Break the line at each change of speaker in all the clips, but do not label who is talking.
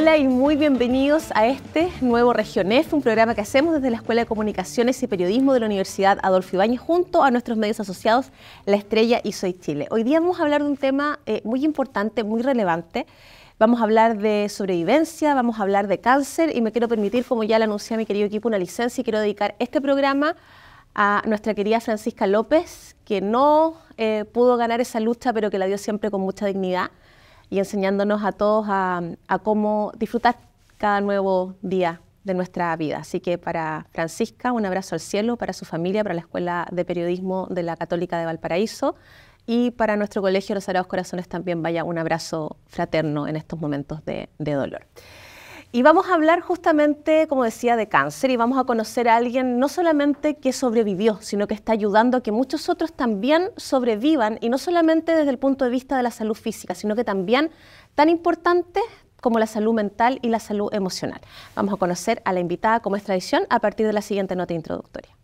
Hola y muy bienvenidos a este nuevo Regionef, un programa que hacemos desde la Escuela de Comunicaciones y Periodismo de la Universidad Adolfo Ibáñez junto a nuestros medios asociados La Estrella y Soy Chile. Hoy día vamos a hablar de un tema eh, muy importante, muy relevante. Vamos a hablar de sobrevivencia, vamos a hablar de cáncer y me quiero permitir, como ya le anuncié a mi querido equipo, una licencia y quiero dedicar este programa a nuestra querida Francisca López, que no eh, pudo ganar esa lucha, pero que la dio siempre con mucha dignidad y enseñándonos a todos a, cómo disfrutar cada nuevo día de nuestra vida. Así que para Francisca, un abrazo al cielo, para su familia, para la Escuela de Periodismo de la Católica de Valparaíso y para nuestro colegio Los Sagrados Corazones también vaya un abrazo fraterno en estos momentos de dolor. Y vamos a hablar justamente, como decía, de cáncer y vamos a conocer a alguien no solamente que sobrevivió, sino que está ayudando a que muchos otros también sobrevivan y no solamente desde el punto de vista de la salud física, sino que también tan importante como la salud mental y la salud emocional. Vamos a conocer a la invitada como es tradición a partir de la siguiente nota introductoria.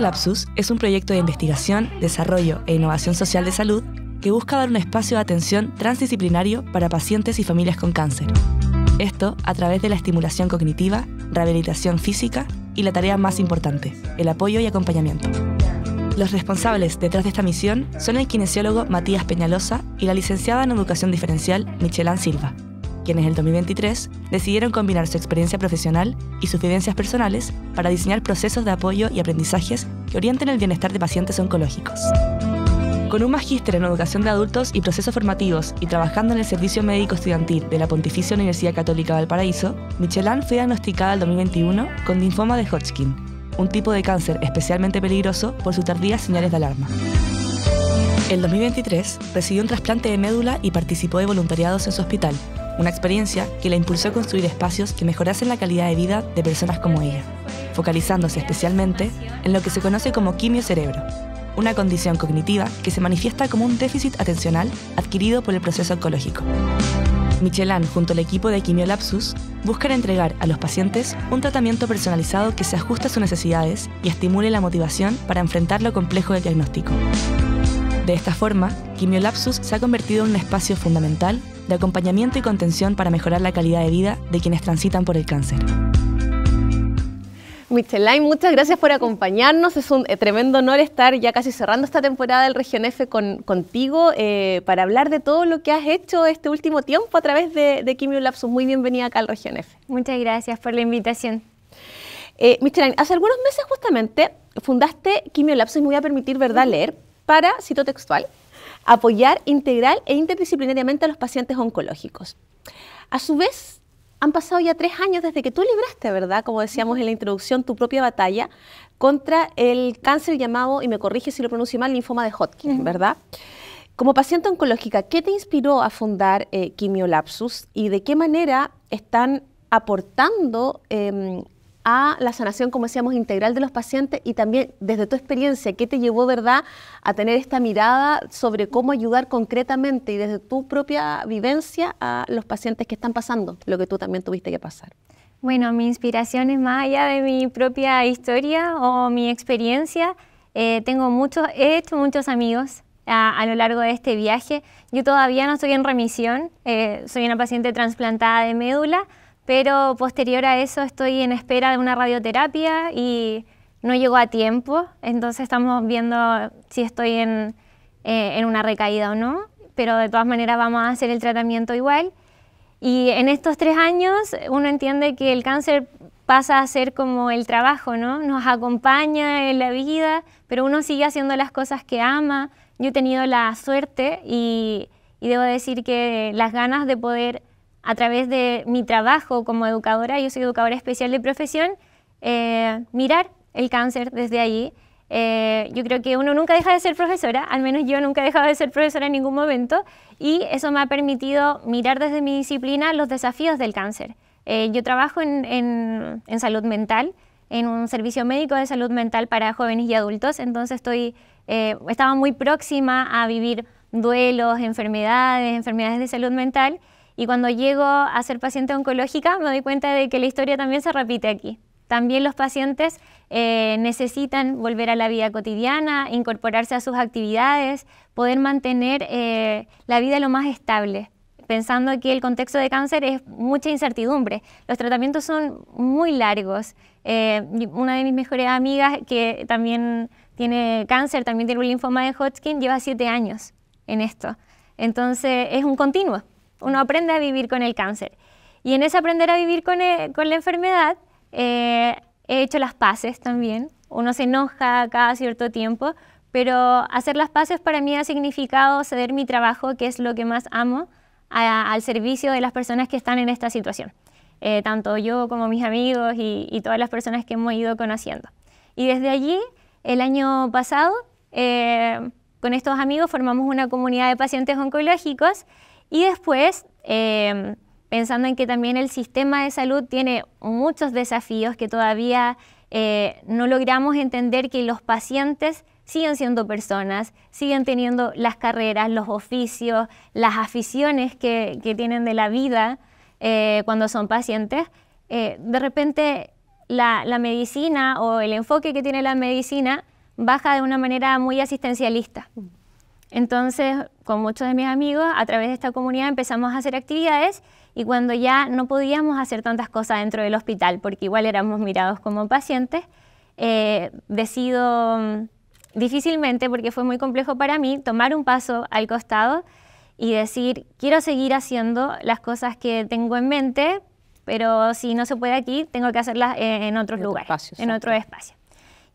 lapsus es un proyecto de investigación, desarrollo e innovación social de salud que busca dar un espacio de atención transdisciplinario para pacientes y familias con cáncer. Esto a través de la estimulación cognitiva, rehabilitación física y la tarea más importante, el apoyo y acompañamiento. Los responsables detrás de esta misión son el kinesiólogo Matías Peñalosa y la licenciada en Educación Diferencial Michelán Silva, quienes en el 2023 decidieron combinar su experiencia profesional y sus vivencias personales para diseñar procesos de apoyo y aprendizajes que orienten el bienestar de pacientes oncológicos. Con un magíster en educación de adultos y procesos formativos y trabajando en el servicio médico estudiantil de la Pontificia Universidad Católica Valparaíso, Michelin fue diagnosticada en 2021 con linfoma de Hodgkin, un tipo de cáncer especialmente peligroso por sus tardías señales de alarma. El 2023 recibió un trasplante de médula y participó de voluntariados en su hospital, una experiencia que la impulsó a construir espacios que mejorasen la calidad de vida de personas como ella, focalizándose especialmente en lo que se conoce como quimio cerebro, una condición cognitiva que se manifiesta como un déficit atencional adquirido por el proceso oncológico. Michelin, junto al equipo de Quimiolapsus, busca entregar a los pacientes un tratamiento personalizado que se ajuste a sus necesidades y estimule la motivación para enfrentar lo complejo del diagnóstico. De esta forma, Quimiolapsus se ha convertido en un espacio fundamental de acompañamiento y contención para mejorar la calidad de vida de quienes transitan por el cáncer.
Michelin, muchas gracias por acompañarnos. Es un eh, tremendo honor estar ya casi cerrando esta temporada del Región F con, contigo eh, para hablar de todo lo que has hecho este último tiempo a través de, de Muy bienvenida acá al Región F. Muchas gracias por la invitación. Eh, hace algunos meses justamente fundaste Quimio y me voy a permitir, ¿verdad?, leer para, cito textual, apoyar integral e interdisciplinariamente a los pacientes oncológicos. A su vez, han pasado ya tres años desde que tú libraste, ¿verdad? Como decíamos en la introducción, tu propia batalla contra el cáncer llamado, y me corrige si lo pronuncio mal, linfoma de Hodgkin, ¿verdad? Como paciente oncológica, ¿qué te inspiró a fundar Quimiolapsus eh, y de qué manera están aportando em, a la sanación, como decíamos, integral de los pacientes y también desde tu experiencia, ¿qué te llevó, verdad, a tener esta mirada sobre cómo ayudar concretamente y desde tu propia vivencia a los pacientes que están pasando lo que tú también tuviste que pasar? Bueno, mi inspiración es más allá
de mi propia historia o mi experiencia. Eh, tengo muchos, he hecho muchos amigos a, lo largo de este viaje. Yo todavía no estoy en remisión, eh, soy una paciente transplantada de médula, pero posterior a eso estoy en espera de una radioterapia y no llegó a tiempo, entonces estamos viendo si estoy en, eh, en una recaída o no, pero de todas maneras vamos a hacer el tratamiento igual. Y en estos tres años uno entiende que el cáncer pasa a ser como el trabajo, ¿no? Nos acompaña en la vida, pero uno sigue haciendo las cosas que ama. Yo he tenido la suerte y, y debo decir que las ganas de poder a través de mi trabajo como educadora, yo soy educadora especial de profesión, eh, mirar el cáncer desde allí. Eh, yo creo que uno nunca deja de ser profesora, al menos yo nunca he dejado de ser profesora en ningún momento, y eso me ha permitido mirar desde mi disciplina los desafíos del cáncer. Eh, yo trabajo en, en, salud mental, en un servicio médico de salud mental para jóvenes y adultos, entonces estoy, estaba muy próxima a vivir duelos, enfermedades, enfermedades de salud mental, y cuando llego a ser paciente oncológica me doy cuenta de que la historia también se repite aquí. También los pacientes eh, necesitan volver a la vida cotidiana, incorporarse a sus actividades, poder mantener eh, la vida lo más estable pensando que el contexto de cáncer es mucha incertidumbre. Los tratamientos son muy largos. Eh, una de mis mejores amigas, que también tiene cáncer, también tiene un linfoma de Hodgkin, lleva siete años en esto. Entonces es un continuo uno aprende a vivir con el cáncer. Y en ese aprender a vivir con, eh, la enfermedad, eh, he hecho las paces también. Uno se enoja cada cierto tiempo, pero hacer las paces para mí ha significado ceder mi trabajo, que es lo que más amo, al servicio de las personas que están en esta situación. Eh, tanto yo como mis amigos y, todas las personas que hemos ido conociendo. Y desde allí, el año pasado, con estos amigos formamos una comunidad de pacientes oncológicos y después, em, pensando en que también el sistema de salud tiene muchos desafíos que todavía eh, no logramos entender que los pacientes siguen siendo personas, siguen teniendo las carreras, los oficios, las aficiones que, tienen de la vida eh, cuando son pacientes. Eh, de repente la medicina o el enfoque que tiene la medicina baja de una manera muy asistencialista. Mm. Entonces, con muchos de mis amigos, a través de esta comunidad empezamos a hacer actividades y cuando ya no podíamos hacer tantas cosas dentro del hospital, porque igual éramos mirados como pacientes, eh, decido mm, difícilmente, porque fue muy complejo para mí, tomar un paso al costado y decir, quiero seguir haciendo las cosas que tengo en mente, pero si no se puede aquí, tengo que hacerlas eh, en otros lugares, en otro espacio.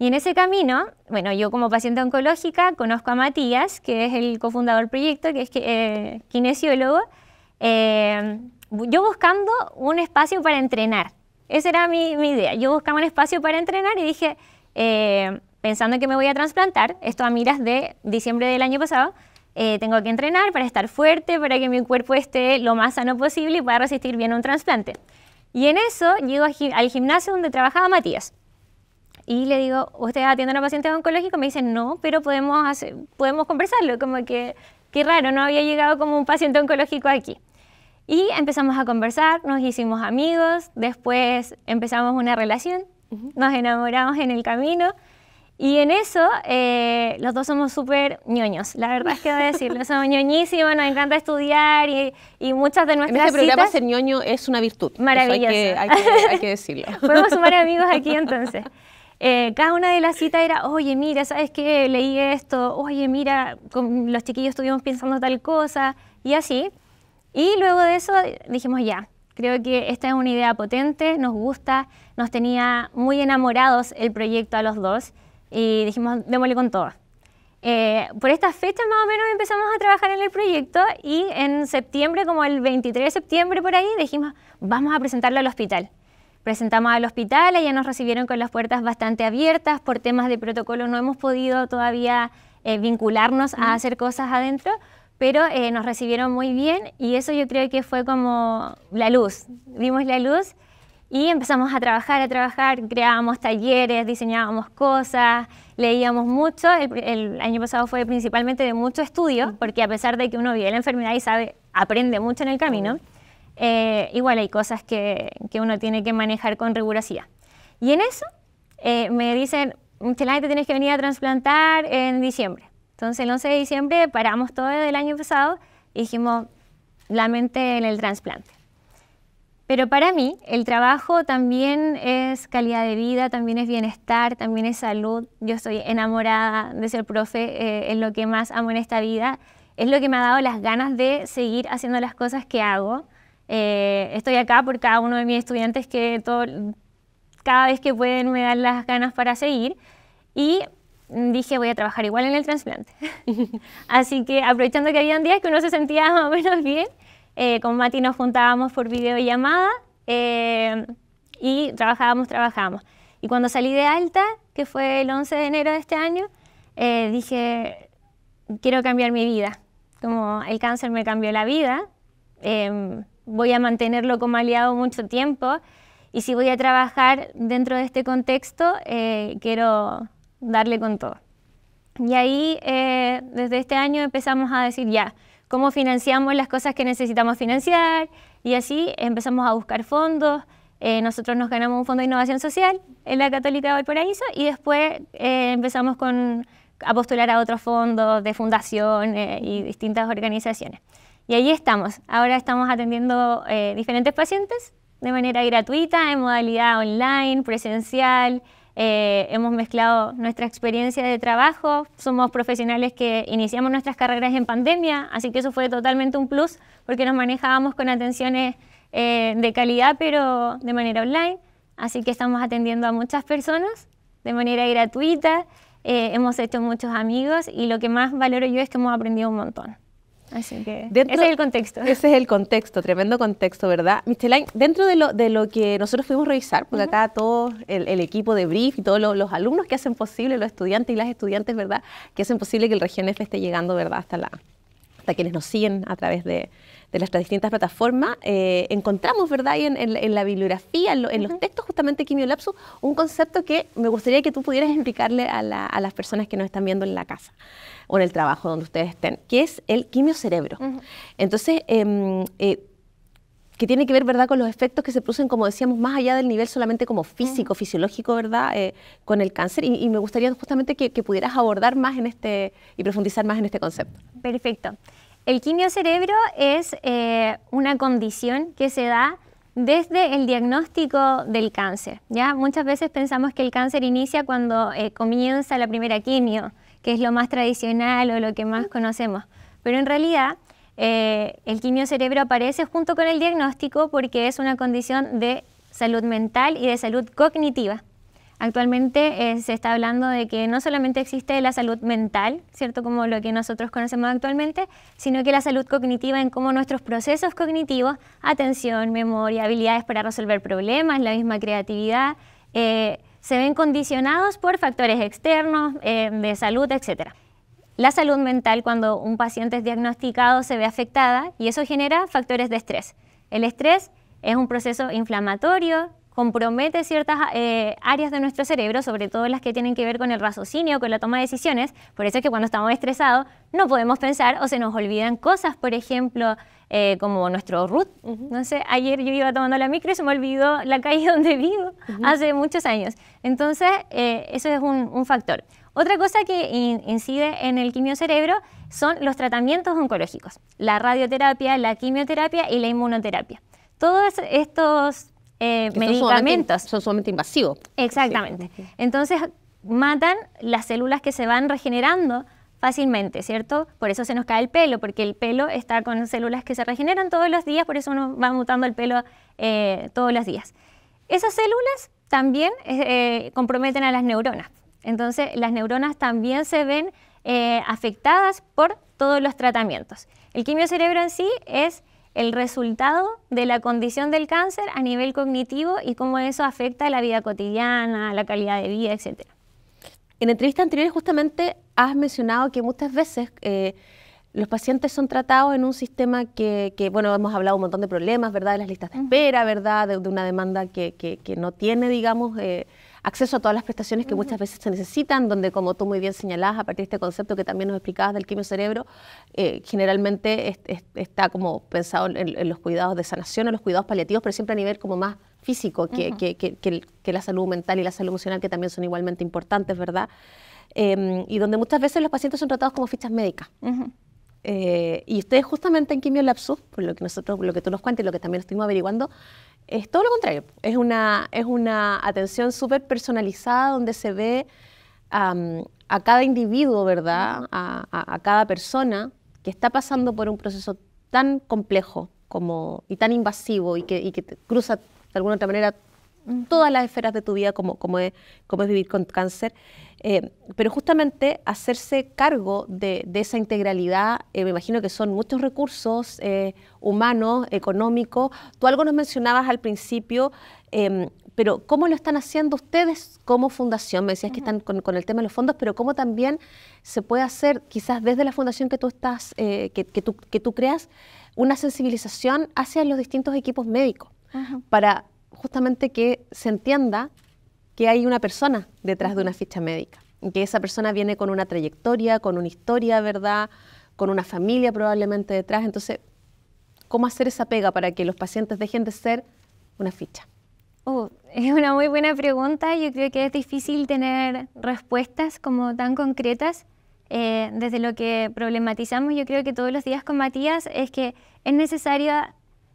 Y en ese camino, bueno, yo como paciente oncológica conozco a Matías, que es el cofundador del proyecto, que es eh, kinesiólogo, eh, yo buscando un espacio para entrenar. Esa era mi, idea. Yo buscaba un espacio para entrenar y dije, eh, pensando que me voy a trasplantar, esto a miras de diciembre del año pasado, eh, tengo que entrenar para estar fuerte, para que mi cuerpo esté lo más sano posible y pueda resistir bien un trasplante. Y en eso llego al gimnasio donde trabajaba Matías y le digo, ¿usted atiende a paciente oncológico? Me dice, no, pero podemos, hacer, podemos conversarlo, como que qué raro, no había llegado como un paciente oncológico aquí. Y empezamos a conversar, nos hicimos amigos, después empezamos una relación, nos enamoramos en el camino y en eso eh, los dos somos súper ñoños, la verdad es que decir decirlo, somos ñoñísimos, nos encanta estudiar y, y muchas de nuestras En este ser
ñoño es una virtud. Maravilloso. que, hay que decirlo. Podemos sumar amigos aquí
entonces. Eh, cada una de las citas era, oye, mira, ¿sabes qué? Leí esto, oye, mira, con los chiquillos estuvimos pensando tal cosa, y así. Y luego de eso dijimos, ya, creo que esta es una idea potente, nos gusta, nos tenía muy enamorados el proyecto a los dos, y dijimos, démosle con todo. Eh, por estas fechas más o menos empezamos a trabajar en el proyecto y en septiembre, como el 23 de septiembre por ahí, dijimos, vamos a presentarlo al hospital presentamos al hospital, allá nos recibieron con las puertas bastante abiertas, por temas de protocolo no hemos podido todavía eh, vincularnos a hacer cosas adentro, pero eh, nos recibieron muy bien y eso yo creo que fue como la luz, vimos la luz y empezamos a trabajar, a trabajar, creábamos talleres, diseñábamos cosas, leíamos mucho, el, año pasado fue principalmente de mucho estudio, porque a pesar de que uno vive la enfermedad y sabe, aprende mucho en el camino. Eh, igual hay cosas que, que, uno tiene que manejar con rigurosidad. Y en eso eh, me dicen, Michelangelo, te tienes que venir a trasplantar en diciembre. Entonces el 11 de diciembre paramos todo el año pasado y dijimos, la mente en el trasplante. Pero para mí el trabajo también es calidad de vida, también es bienestar, también es salud. Yo estoy enamorada de ser profe, eh, es lo que más amo en esta vida, es lo que me ha dado las ganas de seguir haciendo las cosas que hago. Eh, estoy acá por cada uno de mis estudiantes que todo, cada vez que pueden me dan las ganas para seguir. Y dije, voy a trabajar igual en el trasplante. Así que aprovechando que habían días que uno se sentía más o menos bien, eh, con Mati nos juntábamos por videollamada eh, y trabajábamos, trabajábamos. Y cuando salí de alta, que fue el 11 de enero de este año, eh, dije, quiero cambiar mi vida. Como el cáncer me cambió la vida, em, voy a mantenerlo como aliado mucho tiempo y si voy a trabajar dentro de este contexto, eh, quiero darle con todo. Y ahí, eh, desde este año, empezamos a decir ya, ¿cómo financiamos las cosas que necesitamos financiar? Y así empezamos a buscar fondos. Eh, nosotros nos ganamos un fondo de innovación social en la Católica de Valparaíso y después empezamos con, a postular a otros fondos de fundaciones y distintas organizaciones. Y ahí estamos. Ahora estamos atendiendo eh, diferentes pacientes de manera gratuita, en modalidad online, presencial. Eh, hemos mezclado nuestra experiencia de trabajo. Somos profesionales que iniciamos nuestras carreras en pandemia, así que eso fue totalmente un plus porque nos manejábamos con atenciones eh, de calidad, pero de manera online. Así que estamos atendiendo a muchas personas de manera gratuita. Eh, hemos hecho muchos amigos y lo que más valoro yo es que hemos aprendido un montón. Así que
ese es el contexto. Ese es el contexto, tremendo contexto, ¿verdad? Micheline, dentro de lo, de lo que nosotros a revisar, porque acá todo el, equipo de Brief y todos los, alumnos que hacen posible, los estudiantes y las estudiantes, ¿verdad? Que hacen posible que el Región F esté llegando, ¿verdad? Hasta, la, hasta quienes nos siguen a través de, de las distintas plataformas, eh, encontramos, ¿verdad? en, la bibliografía, en, los textos justamente Quimiolapsus, un concepto que me gustaría que tú pudieras explicarle a, las personas que nos están viendo en la casa o en el trabajo donde ustedes estén, que es el quimio cerebro. Entonces, em, eh, que tiene que ver, ¿verdad?, con los efectos que se producen, como decíamos, más allá del nivel solamente como físico, fisiológico, ¿verdad?, eh, con el cáncer. Y, me gustaría justamente que, que, pudieras abordar más en este y profundizar más en este concepto. Perfecto. El cerebro es eh, una condición
que se da desde el diagnóstico del cáncer. ¿ya? Muchas veces pensamos que el cáncer inicia cuando eh, comienza la primera quimio, que es lo más tradicional o lo que más conocemos. Pero en realidad eh, el el cerebro aparece junto con el diagnóstico porque es una condición de salud mental y de salud cognitiva. Actualmente eh, se está hablando de que no solamente existe la salud mental, ¿cierto? Como lo que nosotros conocemos actualmente, sino que la salud cognitiva en cómo nuestros procesos cognitivos, atención, memoria, habilidades para resolver problemas, la misma creatividad, eh, se ven condicionados por factores externos, eh, de salud, etc. La salud mental, cuando un paciente es diagnosticado, se ve afectada y eso genera factores de estrés. El estrés es un proceso inflamatorio compromete ciertas eh, áreas de nuestro cerebro, sobre todo las que tienen que ver con el raciocinio, con la toma de decisiones. Por eso es que cuando estamos estresados no podemos pensar o se nos olvidan cosas, por ejemplo, eh, como nuestro root. No sé, ayer yo iba tomando la micro y se me olvidó la calle donde vivo hace muchos años. Entonces, eh, eso es un, factor. Otra cosa que incide en el cerebro son los tratamientos oncológicos, la radioterapia, la quimioterapia y la inmunoterapia. Todos estos eh, medicamentos. Son
sumamente, invasivos.
Exactamente. Entonces matan las células que se van regenerando fácilmente, ¿cierto? Por eso se nos cae el pelo, porque el pelo está con células que se regeneran todos los días, por eso uno va mutando el pelo eh, todos los días. Esas células también eh, comprometen a las neuronas. Entonces, las neuronas también se ven afectadas por todos los tratamientos. El quimio cerebro en sí es el resultado de la condición del cáncer a nivel cognitivo y cómo eso afecta la vida cotidiana, la
calidad de vida, etc. En entrevistas anteriores justamente has mencionado que muchas veces eh, los pacientes son tratados en un sistema que, bueno, hemos hablado un montón de problemas, ¿verdad? De las listas de espera, ¿verdad? De, una demanda que, que, no tiene, digamos, eh, acceso a todas las prestaciones que muchas veces se necesitan, donde como tú muy bien señalabas, a partir de este concepto que también nos explicabas del quimio cerebro, eh, generalmente está como pensado en, los cuidados de sanación, o los cuidados paliativos, pero siempre a nivel como más físico que, que, la salud mental y la salud emocional, que también son igualmente importantes, ¿verdad? Em, y donde muchas veces los pacientes son tratados como fichas médicas. Eh, y ustedes justamente en Quimio por lo que nosotros, lo que tú nos cuentes y lo que también estuvimos averiguando, es todo lo contrario. Es una, es una atención súper personalizada donde se ve a cada individuo, ¿verdad? A, cada persona que está pasando por un proceso tan complejo como, y tan invasivo y que, cruza de alguna otra manera todas las esferas de tu vida como, como, como es vivir con cáncer. Eh, pero justamente hacerse cargo de, esa integralidad, eh, me imagino que son muchos recursos eh, humanos, económicos. Tú algo nos mencionabas al principio, em, pero ¿cómo lo están haciendo ustedes como fundación? Me decías que están con, el tema de los fondos, pero ¿cómo también se puede hacer, quizás desde la fundación que tú, estás, que, tú, que tú creas, una sensibilización hacia los distintos equipos médicos para justamente que se entienda que hay una persona detrás de una ficha médica, que esa persona viene con una trayectoria, con una historia, ¿verdad? Con una familia probablemente detrás. Entonces, ¿cómo hacer esa pega para que los pacientes dejen de ser una ficha?
Oh, es una muy buena pregunta. Yo creo que es difícil tener respuestas como tan concretas. Eh, desde lo que problematizamos, yo creo que todos los días con Matías, es que es necesario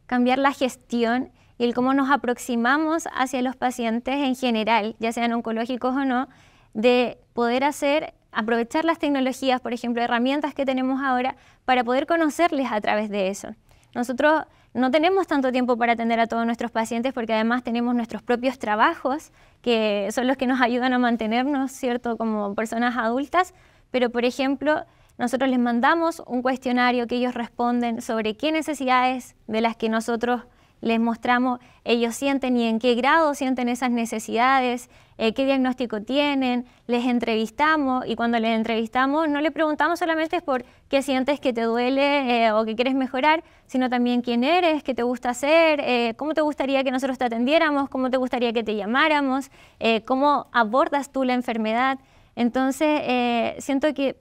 cambiar la gestión y el cómo nos aproximamos hacia los pacientes en general, ya sean oncológicos o no, de poder hacer, aprovechar las tecnologías, por ejemplo, herramientas que tenemos ahora, para poder conocerles a través de eso. Nosotros no tenemos tanto tiempo para atender a todos nuestros pacientes porque además tenemos nuestros propios trabajos, que son los que nos ayudan a mantenernos, ¿cierto?, como personas adultas, pero por ejemplo, nosotros les mandamos un cuestionario que ellos responden sobre qué necesidades de las que nosotros les mostramos, ellos sienten y en qué grado sienten esas necesidades, eh, qué diagnóstico tienen, les entrevistamos y cuando les entrevistamos no le preguntamos solamente por qué sientes que te duele eh, o que quieres mejorar, sino también quién eres, qué te gusta hacer, eh, cómo te gustaría que nosotros te atendiéramos, cómo te gustaría que te llamáramos, cómo abordas tú la enfermedad. Entonces, siento que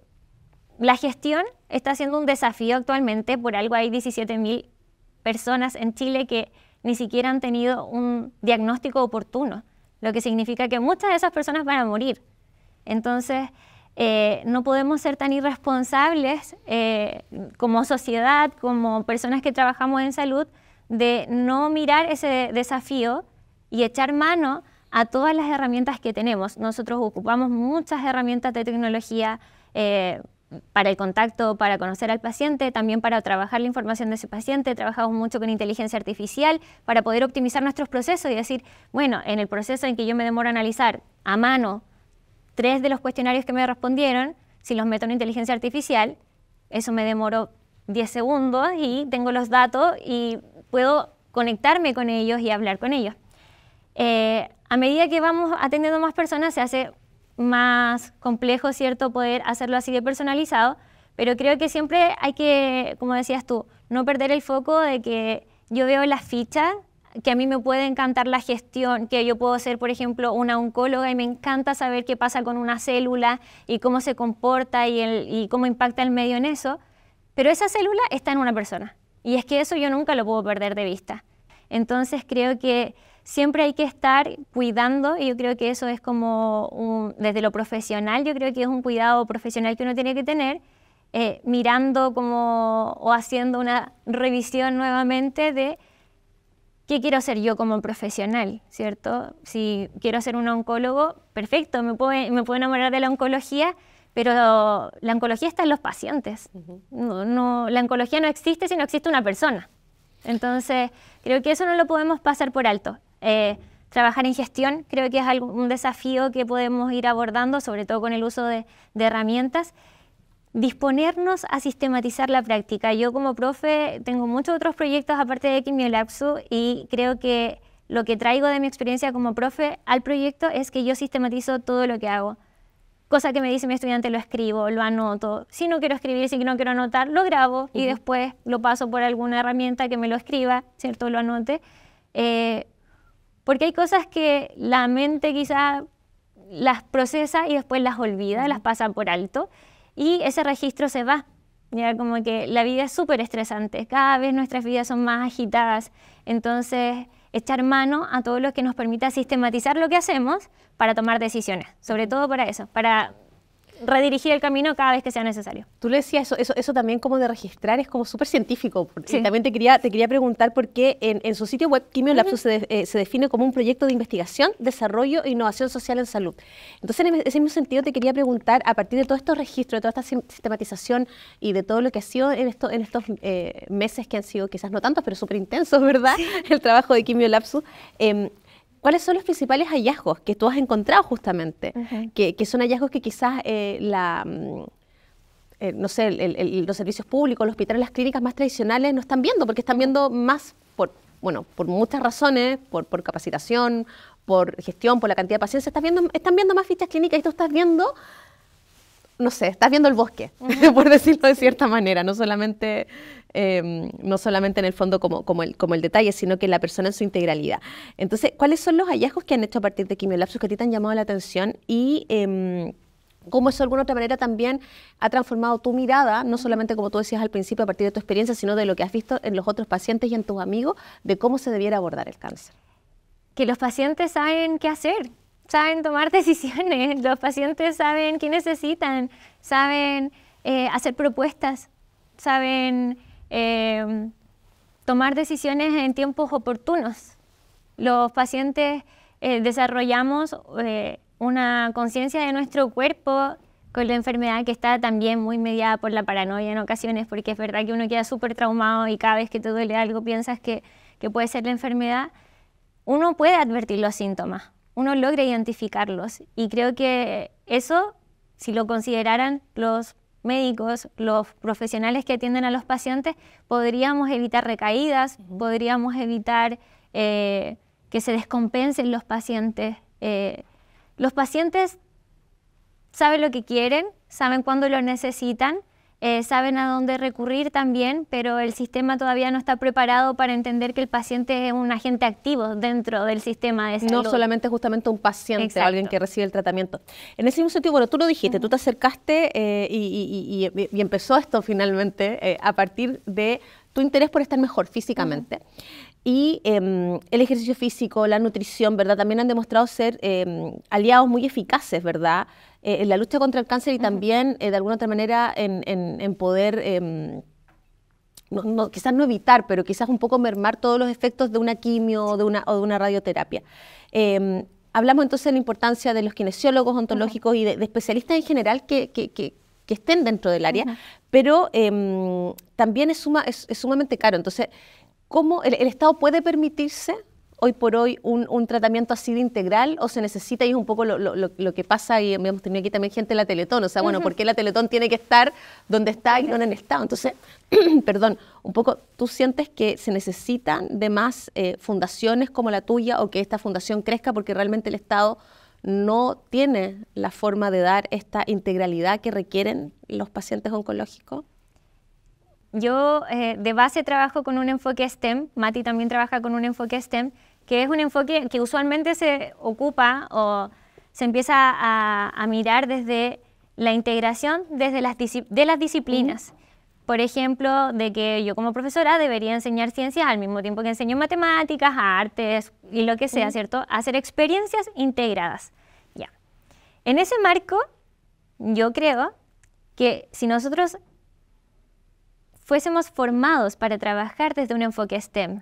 la gestión está siendo un desafío actualmente, por algo hay 17.000 personas en Chile que ni siquiera han tenido un diagnóstico oportuno, lo que significa que muchas de esas personas van a morir. Entonces, eh, no podemos ser tan irresponsables eh, como sociedad, como personas que trabajamos en salud, de no mirar ese desafío y echar mano a todas las herramientas que tenemos. Nosotros ocupamos muchas herramientas de tecnología, eh, para el contacto, para conocer al paciente, también para trabajar la información de ese paciente. Trabajamos mucho con inteligencia artificial para poder optimizar nuestros procesos y decir, bueno, en el proceso en que yo me demoro a analizar a mano tres de los cuestionarios que me respondieron, si los meto en inteligencia artificial, eso me demoro 10 segundos y tengo los datos y puedo conectarme con ellos y hablar con ellos. Eh, a medida que vamos atendiendo más personas, se hace más complejo, ¿cierto?, poder hacerlo así de personalizado, pero creo que siempre hay que, como decías tú, no perder el foco de que yo veo las fichas, que a mí me puede encantar la gestión, que yo puedo ser, por ejemplo, una oncóloga y me encanta saber qué pasa con una célula y cómo se comporta y, y cómo impacta el medio en eso, pero esa célula está en una persona y es que eso yo nunca lo puedo perder de vista. Entonces creo que siempre hay que estar cuidando, y yo creo que eso es como un, desde lo profesional, yo creo que es un cuidado profesional que uno tiene que tener, eh, mirando como o haciendo una revisión nuevamente de qué quiero ser yo como profesional, ¿cierto? Si quiero ser un oncólogo, perfecto, me puedo, me enamorar de la oncología, pero la oncología está en los pacientes. no, la oncología no existe si no existe una persona. Entonces, creo que eso no lo podemos pasar por alto. Eh, trabajar en gestión creo que es un desafío que podemos ir abordando, sobre todo con el uso de, herramientas disponernos a sistematizar la práctica. Yo como profe tengo muchos otros proyectos aparte de lapsu y creo que lo que traigo de mi experiencia como profe al proyecto es que yo sistematizo todo lo que hago. Cosa que me dice mi estudiante, lo escribo, lo anoto. Si no quiero escribir, si no quiero anotar, lo grabo y después lo paso por alguna herramienta que me lo escriba, ¿cierto? Lo anote. Eh, porque hay cosas que la mente quizá las procesa y después las olvida, las pasa por alto y ese registro se va. Ya como que la vida es súper estresante, cada vez nuestras vidas son más agitadas. Entonces, echar mano a todo lo que nos permita sistematizar lo que hacemos para tomar
decisiones, sobre
todo para eso, para redirigir el camino cada vez que sea necesario.
Tú le decías eso, eso, también como de registrar es como súper científico. Sí. también te quería, te quería preguntar por qué en, su sitio web Quimio eh, se, define como un proyecto de investigación, desarrollo e innovación social en salud. Entonces, en ese mismo sentido, te quería preguntar, a partir de todos estos registros, de toda esta sistematización y de todo lo que ha sido en, en estos eh, meses que han sido quizás no tantos, pero súper intensos, ¿verdad? El trabajo de Quimio Lapsus. Em, ¿Cuáles son los principales hallazgos que tú has encontrado justamente? que, son hallazgos que quizás eh, la, mm, eh, no sé, los servicios públicos, los hospitales, las clínicas más tradicionales no están viendo, porque están viendo más por, bueno, por muchas razones, por, capacitación, por gestión, por la cantidad de pacientes, están viendo, están viendo más fichas clínicas y tú estás viendo no sé, estás viendo el bosque, por decirlo de cierta manera, no solamente, em, no solamente en el fondo como, como, el, como el detalle, sino que la persona en su integralidad. Entonces, ¿cuáles son los hallazgos que han hecho a partir de Quimiolapsus que a ti te han llamado la atención y em, cómo eso de alguna otra manera también ha transformado tu mirada, no solamente como tú decías al principio a partir de tu experiencia, sino de lo que has visto en los otros pacientes y en tus amigos, de cómo se debiera abordar el cáncer? Que los pacientes saben qué hacer, saben tomar
decisiones, los pacientes saben qué necesitan, saben eh, hacer propuestas, saben em, tomar decisiones en tiempos oportunos. Los pacientes eh, desarrollamos eh, una conciencia de nuestro cuerpo con la enfermedad que está también muy mediada por la paranoia en ocasiones, porque es verdad que uno queda súper traumado y cada vez que te duele algo piensas que puede ser la enfermedad, uno puede advertir los síntomas, uno logra identificarlos. Y creo que eso, si lo consideraran los médicos, los profesionales que atienden a los pacientes, podríamos evitar recaídas, podríamos evitar eh, que se descompensen los pacientes. Eh, los pacientes saben lo que quieren, saben cuándo lo necesitan eh, saben a dónde recurrir también, pero el sistema todavía no está preparado para entender que el paciente
es un agente activo dentro del sistema de salud. No solamente justamente un paciente, alguien que recibe el tratamiento. En ese mismo sentido, bueno, tú lo dijiste, tú te acercaste eh, y, empezó esto finalmente eh, a partir de tu interés por estar mejor físicamente. Y em, el ejercicio físico, la nutrición, ¿verdad? También han demostrado ser em, aliados muy eficaces, ¿verdad? Eh, en la lucha contra el cáncer y también, eh, de alguna otra manera, en, en, poder, em, quizás no evitar, pero quizás un poco mermar todos los efectos de una quimio o de una, o de una radioterapia. Em, hablamos entonces de la importancia de los kinesiólogos ontológicos y de, especialistas en general que, que, que, estén dentro del área, pero em, también es, es, sumamente caro. Entonces, ¿cómo el Estado puede permitirse hoy por hoy un, tratamiento así de integral o se necesita, y es un poco lo, que pasa, y hemos tenido aquí también gente la Teletón, o sea, bueno, ¿por qué la Teletón tiene que estar donde está y no en el Estado? Entonces, perdón, un poco, ¿tú sientes que se necesitan de más eh, fundaciones como la tuya o que esta fundación crezca porque realmente el Estado no tiene la forma de dar esta integralidad que requieren los pacientes oncológicos?
Yo eh, de base trabajo con un enfoque STEM, Mati también trabaja con un enfoque STEM, que es un enfoque que usualmente se ocupa o se empieza a, mirar desde la integración desde de las disciplinas. Por ejemplo, de que yo como profesora debería enseñar ciencias al mismo tiempo que enseño matemáticas, artes y lo que sea, ¿cierto? Hacer experiencias integradas. Ya. En ese marco, yo creo que si nosotros fuésemos formados para trabajar desde un enfoque STEM,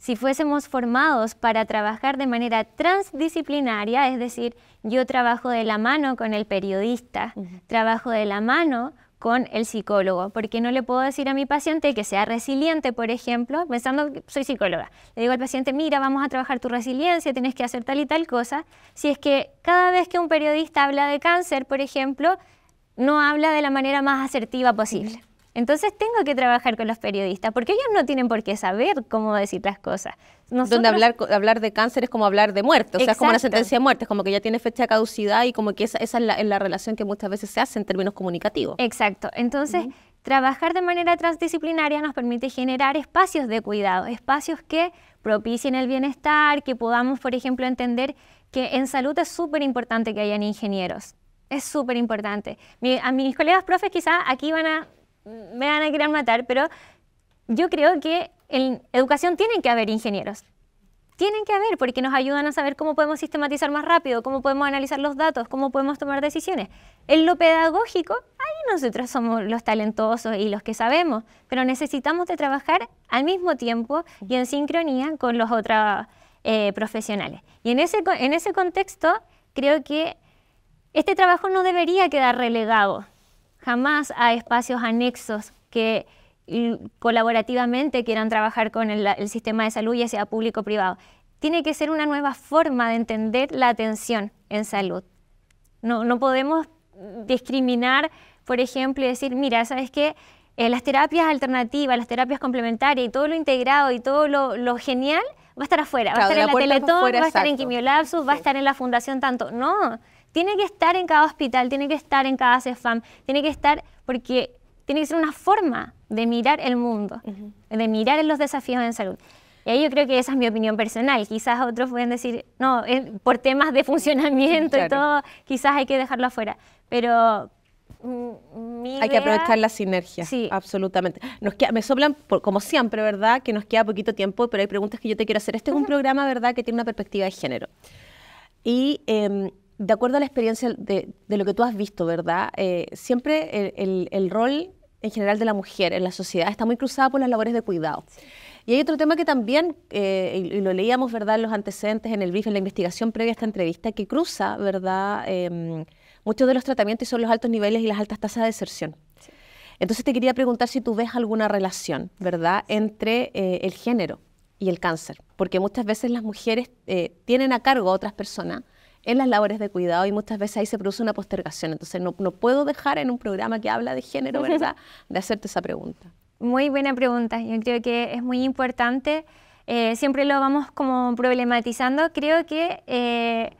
si fuésemos formados para trabajar de manera transdisciplinaria, es decir, yo trabajo de la mano con el periodista, trabajo de la mano con el psicólogo, porque no le puedo decir a mi paciente que sea resiliente, por ejemplo, pensando que soy psicóloga. Le digo al paciente, mira, vamos a trabajar tu resiliencia, tienes que hacer tal y tal cosa. Si es que cada vez que un periodista habla de cáncer, por ejemplo, no habla de la manera más asertiva posible. Entonces tengo que trabajar con los periodistas, porque ellos no tienen por qué saber cómo decir las cosas.
Donde hablar, hablar de cáncer es como hablar de muerte, o sea, es como una sentencia de muerte, es como que ya tiene fecha de caducidad y como que esa, esa es, la, relación que muchas veces se hace en términos comunicativos.
Exacto, entonces trabajar de manera transdisciplinaria nos permite generar espacios de cuidado, espacios que propicien el bienestar, que podamos, por ejemplo, entender que en salud es súper importante que hayan ingenieros. Es súper importante. a mis colegas profes quizás aquí van a me van a querer matar, pero yo creo que en educación tienen que haber ingenieros. Tienen que haber, porque nos ayudan a saber cómo podemos sistematizar más rápido, cómo podemos analizar los datos, cómo podemos tomar decisiones. En lo pedagógico, ahí nosotros somos los talentosos y los que sabemos, pero necesitamos de trabajar al mismo tiempo y en sincronía con los otros eh, profesionales. Y en ese contexto, creo que este trabajo no debería quedar relegado jamás a espacios anexos que colaborativamente quieran trabajar con el, sistema de salud, ya sea público o privado. Tiene que ser una nueva forma de entender la atención en salud. No, no podemos discriminar, por ejemplo, y decir, mira, ¿sabes qué? Eh, las terapias alternativas, las terapias complementarias y todo lo integrado y todo lo, genial va a estar afuera, va a estar en la, va a estar en Quimiolapsus, va a estar en la Fundación tanto. No, tiene que estar en cada hospital, tiene que estar en cada CEFAM, tiene que estar porque tiene que ser una forma de mirar el mundo, de mirar los desafíos en salud. Y ahí yo creo que esa es mi opinión personal. Quizás otros pueden decir, no, eh, por temas de funcionamiento y
todo, quizás hay que dejarlo afuera. Pero
mm, mi idea, hay que aprovechar la
sinergia. Sí. Absolutamente. Nos queda, me soplan, como siempre, ¿verdad? Que nos queda poquito tiempo, pero hay preguntas que yo te quiero hacer. Este es un programa, ¿verdad?, que tiene una perspectiva de género. Y em, de acuerdo a la experiencia de, lo que tú has visto, ¿verdad? Eh, siempre el, rol en general de la mujer en la sociedad está muy cruzado por las labores de cuidado. Y hay otro tema que también, eh, y, lo leíamos, ¿verdad?, en los antecedentes, en el brief, en la investigación previa a esta entrevista, que cruza, ¿verdad?, em, muchos de los tratamientos son los altos niveles y las altas tasas de deserción. Entonces te quería preguntar si tú ves alguna relación, ¿verdad?, entre eh, el género y el cáncer, porque muchas veces las mujeres tienen a cargo a otras personas en las labores de cuidado y muchas veces ahí se produce una postergación. Entonces no, no puedo dejar en un programa que habla de género, ¿verdad?, de hacerte esa pregunta. Muy buena pregunta. Yo creo que es muy importante. Eh,
siempre lo vamos como problematizando. Creo que eh,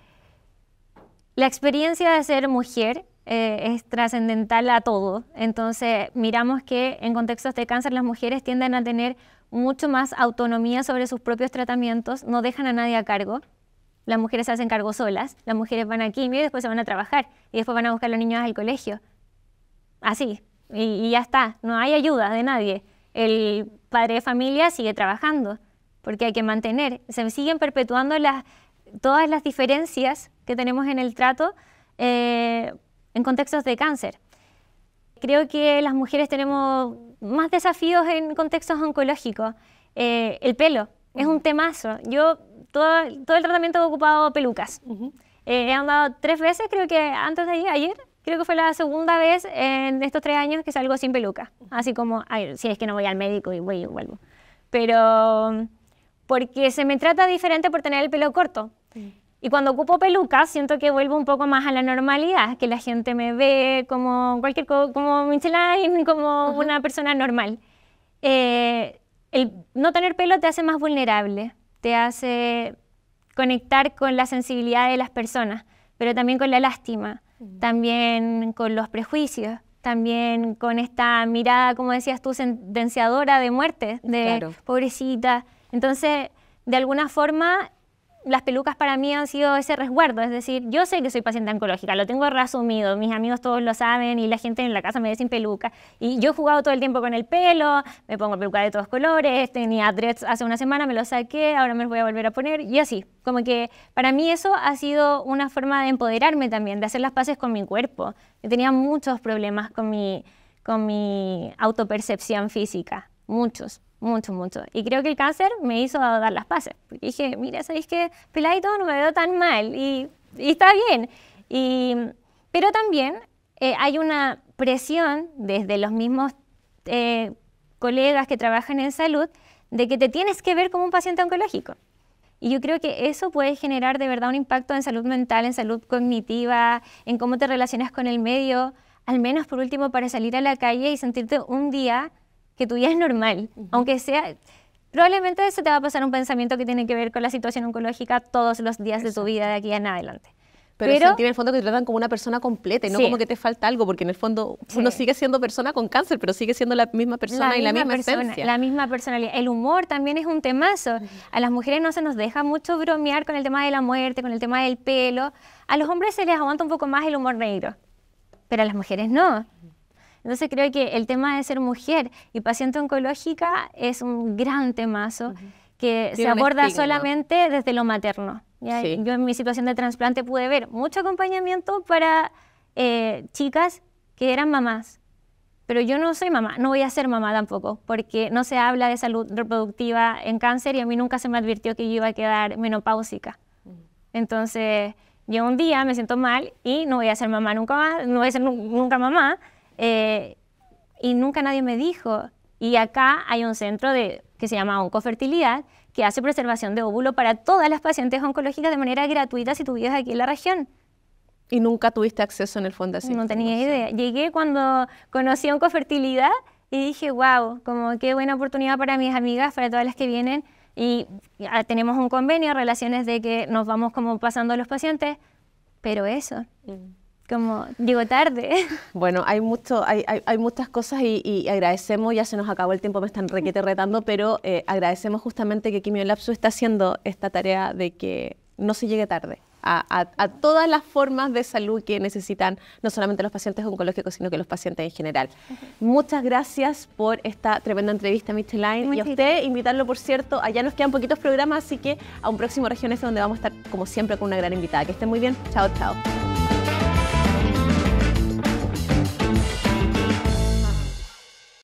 la experiencia de ser mujer eh, es trascendental a todo. Entonces, miramos que en contextos de cáncer las mujeres tienden a tener mucho más autonomía sobre sus propios tratamientos, no dejan a nadie a cargo las mujeres se hacen cargo solas, las mujeres van a quimio y después se van a trabajar y después van a buscar a los niños al colegio. Así, y, ya está, no hay ayuda de nadie. El padre de familia sigue trabajando porque hay que mantener, se siguen perpetuando las, todas las diferencias que tenemos en el trato eh, en contextos de cáncer. Creo que las mujeres tenemos más desafíos en contextos oncológicos. Eh, el pelo es un temazo. Yo todo, el tratamiento he ocupado pelucas. he eh, andado tres veces, creo que antes de ayer, ayer, creo que fue la segunda vez en estos tres años que salgo sin peluca. Así como, si es que no voy al médico y voy y vuelvo. Pero porque se me trata diferente por tener el pelo corto. Mm. Y cuando ocupo pelucas siento que vuelvo un poco más a la normalidad, que la gente me ve como cualquier como Michelin, como una persona normal. Eh, el no tener pelo te hace más vulnerable te hace conectar con la sensibilidad de las personas, pero también con la lástima, también con los prejuicios, también con esta mirada, como decías tú, sentenciadora de muerte, de pobrecita. Entonces, de alguna forma, las pelucas para mí han sido ese resguardo, es decir, yo sé que soy paciente oncológica, lo tengo resumido, mis amigos todos lo saben y la gente en la casa me ve sin peluca. Y yo he jugado todo el tiempo con el pelo, me pongo peluca de todos colores, tenía dreads hace una semana, me lo saqué, ahora me los voy a volver a poner y así. Como que para mí eso ha sido una forma de empoderarme también, de hacer las paces con mi cuerpo. Yo tenía muchos problemas con mi, con mi autopercepción física, muchos mucho, mucho. Y creo que el cáncer me hizo dar las paces, porque dije, mira, ¿sabéis qué? Peladito no me veo tan mal y, está bien. pero también eh, hay una presión desde los mismos eh, colegas que trabajan en salud de que te tienes que ver como un paciente oncológico. Y yo creo que eso puede generar de verdad un impacto en salud mental, en salud cognitiva, en cómo te relacionas con el medio, al menos por último para salir a la calle y sentirte un día que tu vida es normal, aunque sea... Probablemente eso te va a pasar un pensamiento
que tiene que ver con la situación oncológica todos los días de tu vida de aquí en adelante. Pero, es sentir en el fondo que te tratan como una persona completa y no como que te falta algo, porque en el fondo uno sigue siendo persona con cáncer, pero sigue siendo la misma persona y la misma esencia. La
misma personalidad. El humor también es un temazo. A las mujeres no se nos deja mucho bromear con el tema de la muerte, con el tema del pelo. A los hombres se les aguanta un poco más el humor negro, pero a las mujeres no. Entonces creo que el tema de ser mujer y paciente oncológica es un gran temazo que se aborda solamente desde lo materno. Yo en mi situación de trasplante pude ver mucho acompañamiento para eh, chicas que eran mamás. Pero yo no soy mamá, no voy a ser mamá tampoco, porque no se habla de salud reproductiva en cáncer y a mí nunca se me advirtió que yo iba a quedar menopáusica. Entonces, yo un día me siento mal y no voy a ser mamá nunca más, no voy a ser nunca mamá. Eh, y nunca nadie me dijo. Y acá hay un centro de, que se llama Oncofertilidad, que hace preservación de óvulo para todas las pacientes oncológicas de manera gratuita si tú vives aquí en la región. ¿Y nunca tuviste acceso en el fondo así? No tenía idea. Llegué cuando conocí Oncofertilidad y dije, wow, como qué buena oportunidad para mis amigas, para todas las que vienen. Y tenemos un convenio, relaciones de que nos vamos como pasando a los pacientes, pero eso.
Mm como digo tarde. Bueno, hay, mucho, hay, muchas cosas y, agradecemos, ya se nos acabó el tiempo, me están requete retando, pero eh, agradecemos justamente que Quimio Lapsu está haciendo esta tarea de que no se llegue tarde. A, todas las formas de salud que necesitan no solamente los pacientes oncológicos, sino que los pacientes en general. Muchas gracias por esta tremenda entrevista, Mr. line y a usted, invitarlo, por cierto, allá nos quedan poquitos programas, así que a un próximo Regiones donde vamos a estar, como siempre, con una gran invitada. Que esté muy bien. Chao, chao.